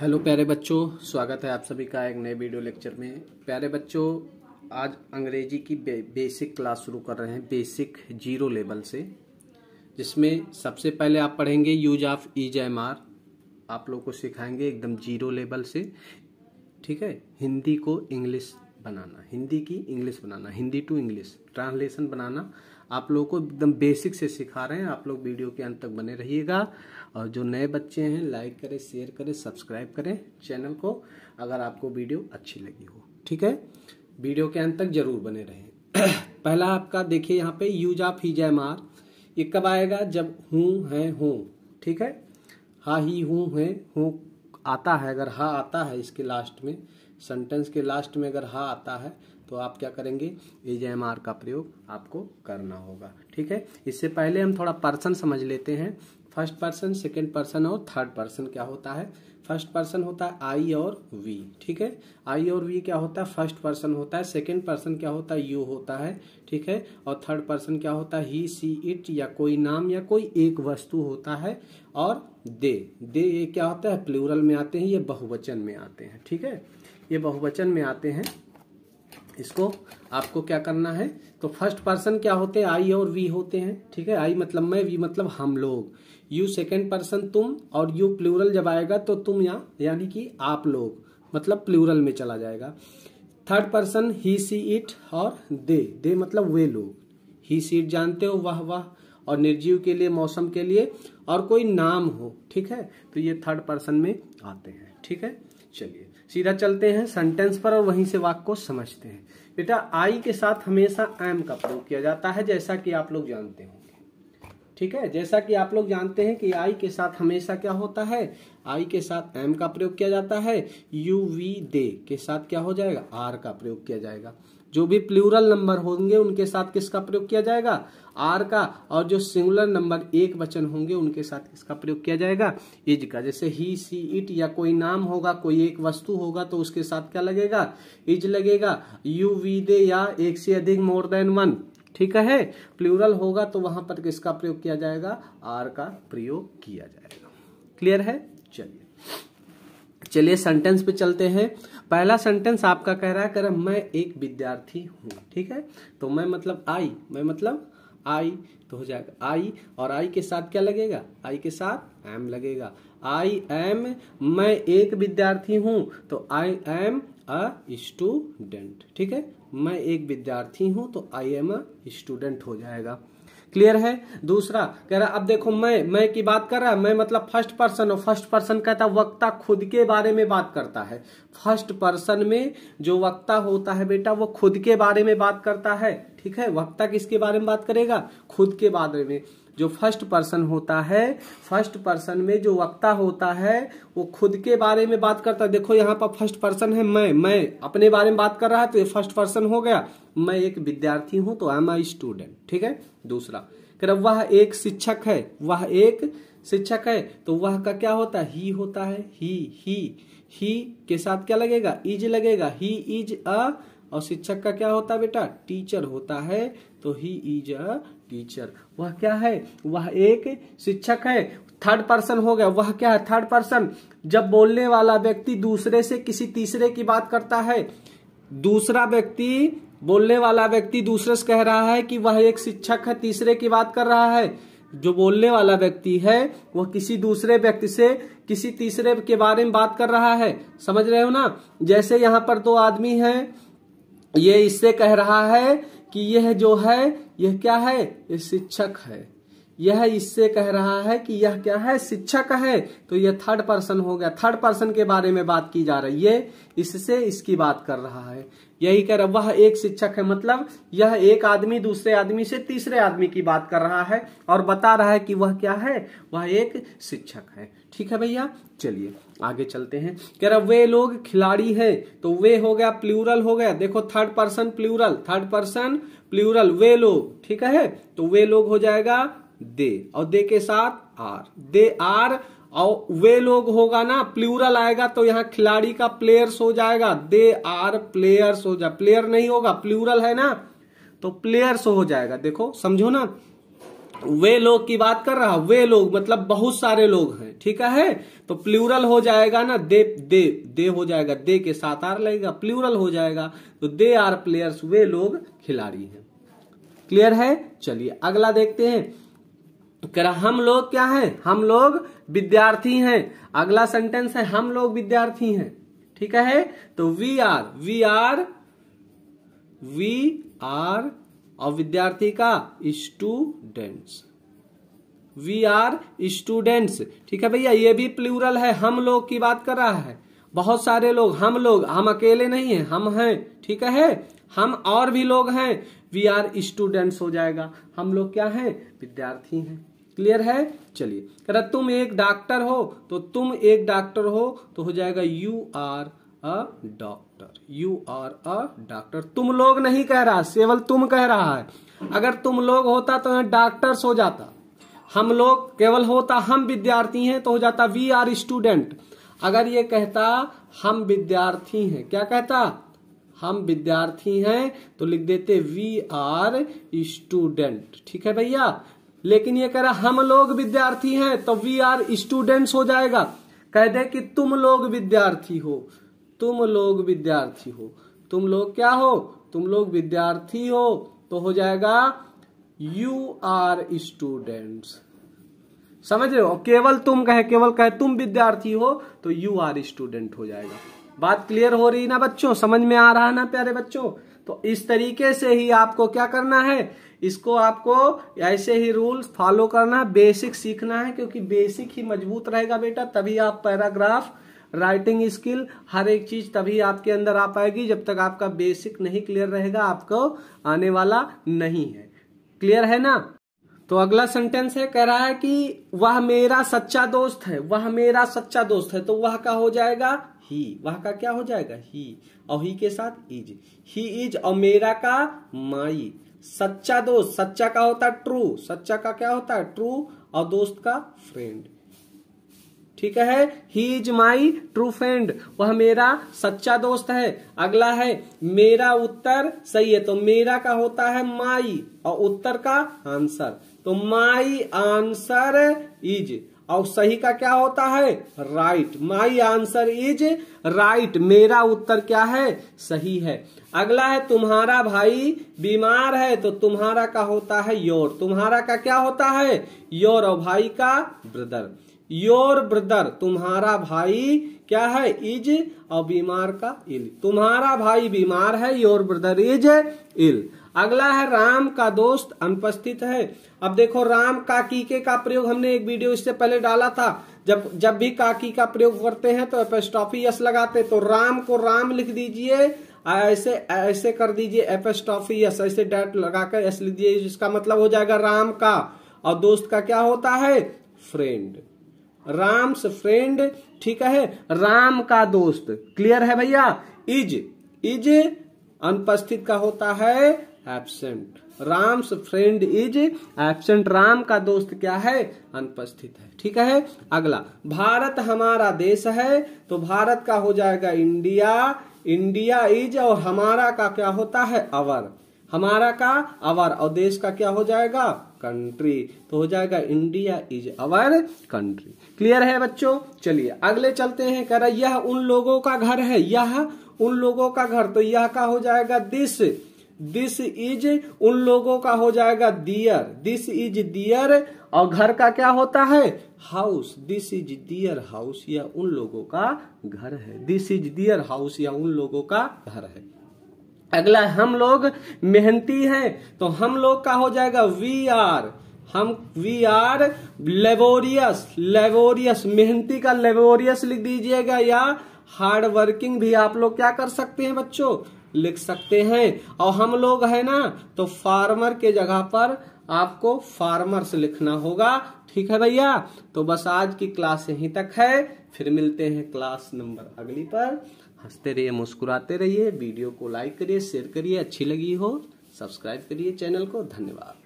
hello प्यारे बच्चों स्वागत है आप सभी का एक नए वीडियो लेक्चर में प्यारे बच्चों आज अंग्रेजी की बे, बेसिक क्लास शुरू कर रहे हैं बेसिक जीरो लेवल से जिसमें सबसे पहले आप पढ़ेंगे use of is am are आप लोगों को सिखाएंगे एकदम जीरो लेवल से ठीक है हिंदी को इंग्लिश बनाना हिंदी की इंग्लिश बनाना हिंदी टू इंग्लिश ट्रांसलेशन बनाना आप लोगों को एकदम बेसिक से सिखा रहे हैं आप लोग वीडियो के अंत तक बने रहिएगा और जो नए बच्चे हैं लाइक करें शेयर करें सब्सक्राइब करें चैनल को अगर आपको वीडियो अच्छी लगी हो ठीक है वीडियो के अंत तक जरूर बने रहें पहला आपका देखिए यहाँ पे यूज ऑफ ही जय मार ये कब आएगा जब हूँ है हूँ ठीक है हा ही हूँ है हूँ आता है अगर हा आता है इसके लास्ट में सेंटेंस के लास्ट में अगर हा आता है तो आप क्या करेंगे एज एम आर का प्रयोग आपको करना होगा ठीक है इससे पहले हम थोड़ा पर्सन समझ लेते हैं फर्स्ट पर्सन सेकेंड पर्सन और थर्ड पर्सन क्या होता है फर्स्ट पर्सन होता है आई और वी ठीक है आई और वी क्या होता है फर्स्ट पर्सन होता है सेकेंड पर्सन क्या होता है यू होता है ठीक है और थर्ड पर्सन क्या होता है ही सी इट या कोई नाम या कोई एक वस्तु होता है और दे दे ये क्या होता है प्लूरल में आते हैं ये बहुवचन में आते हैं ठीक है ये बहुवचन में आते हैं इसको आपको क्या करना है तो फर्स्ट पर्सन क्या होते हैं आई और वी होते हैं ठीक है आई मतलब मैं वी मतलब हम लोग यू सेकेंड पर्सन तुम और यू प्लूरल जब आएगा तो तुम या यानी कि आप लोग मतलब प्लूरल में चला जाएगा थर्ड पर्सन ही सी इट और दे दे मतलब वे लोग ही सी इट जानते हो वह वह और निर्जीव के लिए मौसम के लिए और कोई नाम हो ठीक है तो ये थर्ड पर्सन में आते हैं ठीक है चलिए सीधा चलते हैं सेंटेंस पर और वहीं से वाक्य को समझते हैं बेटा आई के साथ हमेशा एम का प्रयोग किया जाता है जैसा कि आप लोग जानते होंगे ठीक है जैसा कि आप लोग जानते हैं कि आई के साथ हमेशा क्या होता है आई के साथ एम का प्रयोग किया जाता है यू वी दे के साथ क्या हो जाएगा आर का प्रयोग किया जाएगा जो भी प्लूरल नंबर होंगे उनके साथ किसका प्रयोग किया जाएगा आर का और जो सिंगुलर नंबर एक वचन होंगे उनके साथ किसका प्रयोग किया जाएगा इज का जैसे ही सी इट या कोई नाम होगा कोई एक वस्तु होगा तो उसके साथ क्या लगेगा इज लगेगा यू वी दे या एक से अधिक मोर देन वन ठीक है प्लूरल होगा तो वहां पर किसका प्रयोग किया जाएगा आर का प्रयोग किया जाएगा क्लियर है चलिए चलिए सेंटेंस पे चलते हैं पहला सेंटेंस आपका कह रहा है कर मैं एक विद्यार्थी हूँ ठीक है तो मैं मतलब आई मैं मतलब आई तो हो जाएगा आई और आई के साथ क्या लगेगा आई के साथ एम लगेगा आई एम मैं एक विद्यार्थी हूँ तो आई एम अ स्टूडेंट ठीक है मैं एक विद्यार्थी हूँ तो आई एम अ स्टूडेंट हो जाएगा क्लियर है दूसरा कह रहा अब देखो मैं मैं की बात कर रहा मैं मतलब फर्स्ट पर्सन और फर्स्ट पर्सन कहता वक्ता खुद के बारे में बात करता है फर्स्ट पर्सन में जो वक्ता होता है बेटा वो खुद के बारे में बात करता है ठीक है वक्ता किसके बारे में बात करेगा खुद के बारे में जो फर्स्ट पर्सन होता है फर्स्ट पर्सन में जो वक्ता होता है वो खुद के बारे में बात करता है देखो यहाँ पर फर्स्ट पर्सन है मैं मैं अपने बारे में बात कर रहा है तो ये फर्स्ट पर्सन हो गया मैं एक विद्यार्थी हूँ तो एम आई स्टूडेंट ठीक है दूसरा कर वह एक शिक्षक है वह एक शिक्षक है तो वह का क्या होता है ही होता है ही ही ही के साथ क्या लगेगा इज लगेगा ही इज अ और शिक्षक का क्या होता है बेटा टीचर होता है तो ही इज अ टीचर वह क्या है वह एक शिक्षक है थर्ड पर्सन हो गया वह क्या है थर्ड पर्सन जब बोलने वाला व्यक्ति दूसरे से किसी तीसरे की बात करता है दूसरा व्यक्ति बोलने वाला व्यक्ति दूसरे से कह रहा है कि वह एक शिक्षक है तीसरे की बात कर रहा है जो बोलने वाला व्यक्ति है वह किसी दूसरे व्यक्ति से किसी तीसरे के बारे में बात कर रहा है समझ रहे हो ना जैसे यहाँ पर दो आदमी हैं ये इससे कह रहा है कि यह जो है यह क्या है यह शिक्षक है यह इससे कह रहा है कि यह क्या है शिक्षक है तो यह थर्ड पर्सन हो गया थर्ड पर्सन के बारे में बात की जा रही है इससे इसकी बात कर रहा है यही कह रहा वह एक शिक्षक है मतलब यह एक आदमी दूसरे आदमी से तीसरे आदमी की बात कर रहा है और बता रहा है कि वह क्या है वह एक शिक्षक है ठीक है भैया चलिए आगे चलते हैं कह रहा वे लोग खिलाड़ी है तो वे हो गया प्लूरल हो गया देखो third person plural third person plural वे लोग ठीक है तो वे लोग हो जाएगा दे और दे के साथ आर दे आर और वे लोग होगा ना प्लूरल आएगा तो यहाँ खिलाड़ी का प्लेयर्स हो जाएगा दे आर प्लेयर्स हो जाए प्लेयर नहीं होगा प्लूरल है ना तो प्लेयर्स हो जाएगा देखो समझो ना वे लोग की बात कर रहा वे लोग मतलब बहुत सारे लोग हैं ठीक है तो प्लूरल हो जाएगा ना दे दे दे हो जाएगा दे के साथ आर लगेगा प्लूरल हो जाएगा तो दे आर प्लेयर्स वे लोग खिलाड़ी हैं क्लियर है चलिए अगला देखते हैं तो कह रहा हम लोग क्या हैं हम लोग विद्यार्थी हैं अगला सेंटेंस है हम लोग विद्यार्थी हैं ठीक है तो we are we are we are और विद्यार्थी का स्टूडेंट्स वी आर स्टूडेंट्स ठीक है भैया ये भी प्लूरल है हम लोग की बात कर रहा है बहुत सारे लोग हम लोग हम अकेले नहीं है हम हैं ठीक है हम और भी लोग हैं वी आर स्टूडेंट्स हो जाएगा हम लोग क्या हैं विद्यार्थी हैं क्लियर है चलिए अगर तुम एक डॉक्टर हो तो तुम एक डॉक्टर हो तो हो जाएगा you are a doctor you are a doctor तुम लोग नहीं कह रहा केवल तुम कह रहा है अगर तुम लोग होता तो डॉक्टर्स हो जाता हम लोग केवल होता हम विद्यार्थी हैं तो हो जाता वी आर स्टूडेंट अगर ये कहता हम विद्यार्थी हैं क्या कहता हम विद्यार्थी हैं तो लिख देते वी आर स्टूडेंट ठीक है भैया लेकिन ये कह रहा हम लोग विद्यार्थी हैं तो वी आर स्टूडेंट्स हो जाएगा कह दे कि तुम लोग विद्यार्थी हो तुम लोग विद्यार्थी हो तुम लोग क्या हो तुम लोग विद्यार्थी हो तो हो जाएगा यू आर स्टूडेंट्स समझ रहे हो केवल तुम कहे केवल कहे तुम विद्यार्थी हो तो यू आर स्टूडेंट हो जाएगा बात क्लियर हो रही ना बच्चों समझ में आ रहा ना प्यारे बच्चों तो इस तरीके से ही आपको क्या करना है इसको आपको ऐसे ही रूल फॉलो करना है बेसिक सीखना है क्योंकि बेसिक ही मजबूत रहेगा बेटा तभी आप पैराग्राफ राइटिंग स्किल हर एक चीज तभी आपके अंदर आ पाएगी जब तक आपका बेसिक नहीं क्लियर रहेगा आपको आने वाला नहीं है क्लियर है ना तो अगला सेंटेंस है कह रहा है कि वह मेरा सच्चा दोस्त है वह मेरा सच्चा दोस्त है तो वह का हो जाएगा ही वह का क्या हो जाएगा ही और ही के साथ इज ही इज और मेरा का माई सच्चा दोस्त सच्चा का होता है ट्रू सच्चा का क्या होता है ट्रू और दोस्त का फ्रेंड ठीक है he is my true friend वह मेरा सच्चा दोस्त है अगला है मेरा उत्तर सही है तो मेरा का होता है माई और उत्तर का आंसर तो माई आंसर इज और सही का क्या होता है right my answer is right मेरा उत्तर क्या है सही है अगला है तुम्हारा भाई बीमार है तो तुम्हारा का होता है योर तुम्हारा का क्या होता है योर और भाई का ब्रदर योर ब्रदर तुम्हारा भाई क्या है इज और बीमार का इल तुम्हारा भाई बीमार है योर ब्रदर इज इल अगला है राम का दोस्त अनुपस्थित है अब देखो राम के का प्रयोग हमने एक वीडियो इससे पहले डाला था जब जब भी काकी का प्रयोग करते हैं तो एपेस्टॉफी यस लगाते तो राम को राम लिख दीजिए ऐसे ऐसे कर दीजिए एपेस्टॉफी यस ऐसे डैट लगाकर यस लिख दीजिए जिसका मतलब हो जाएगा राम का और दोस्त का क्या होता है फ्रेंड राम्स फ्रेंड ठीक है राम का दोस्त क्लियर है भैया इज इज अनुपस्थित का होता है absent Ram's friend is absent Ram का दोस्त क्या है अनुपस्थित है ठीक है अगला भारत हमारा देश है तो भारत का हो जाएगा इंडिया इंडिया इज और हमारा का क्या होता है अवर हमारा का अवर और देश का क्या हो जाएगा कंट्री तो हो जाएगा India is our country clear है बच्चों चलिए अगले चलते हैं कह रहा यह उन लोगों का घर है यह उन लोगों का घर तो यह का हो जाएगा दिस दिस इज उन लोगों का हो जाएगा दियर दिस इज दियर और घर का क्या होता है house this is their house या उन लोगों का घर है दिस इज दियर हाउस या उन लोगों का घर है अगला हम लोग मेहनती हैं तो हम लोग का हो जाएगा वी आर हम वी आर लेबोरियस लेबोरियस मेहनती का लेबोरियस लिख दीजिएगा या हार्ड वर्किंग भी आप लोग क्या कर सकते हैं बच्चों लिख सकते हैं और हम लोग है ना तो फार्मर के जगह पर आपको फार्मर्स लिखना होगा ठीक है भैया तो बस आज की क्लास यहीं तक है फिर मिलते हैं क्लास नंबर अगली पर हंसते रहिए मुस्कुराते रहिए वीडियो को लाइक करिए शेयर करिए अच्छी लगी हो सब्सक्राइब करिए चैनल को धन्यवाद